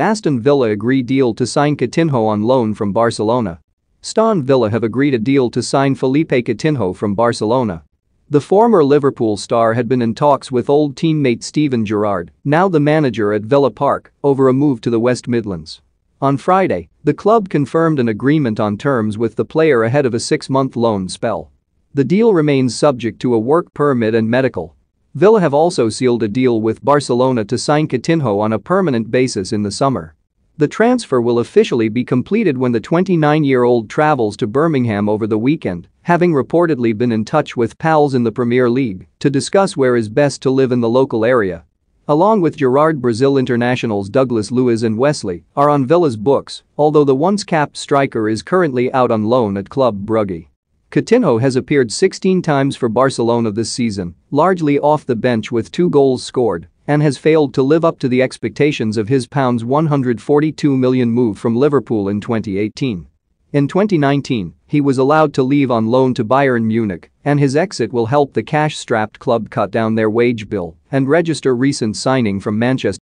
Aston Villa agree deal to sign Coutinho on loan from Barcelona. Aston Villa have agreed a deal to sign Felipe Coutinho from Barcelona. The former Liverpool star had been in talks with old teammate Steven Gerrard, now the manager at Villa Park, over a move to the West Midlands. On Friday, the club confirmed an agreement on terms with the player ahead of a six-month loan spell. The deal remains subject to a work permit and medical, Villa have also sealed a deal with Barcelona to sign Coutinho on a permanent basis in the summer. The transfer will officially be completed when the 29-year-old travels to Birmingham over the weekend, having reportedly been in touch with pals in the Premier League to discuss where is best to live in the local area. Along with Gerard Brazil internationals Douglas Luiz and Wesley are on Villa's books, although the once-capped striker is currently out on loan at Club Brugge. Coutinho has appeared 16 times for Barcelona this season, largely off the bench with two goals scored, and has failed to live up to the expectations of his £142 million move from Liverpool in 2018. In 2019, he was allowed to leave on loan to Bayern Munich, and his exit will help the cash-strapped club cut down their wage bill and register recent signing from Manchester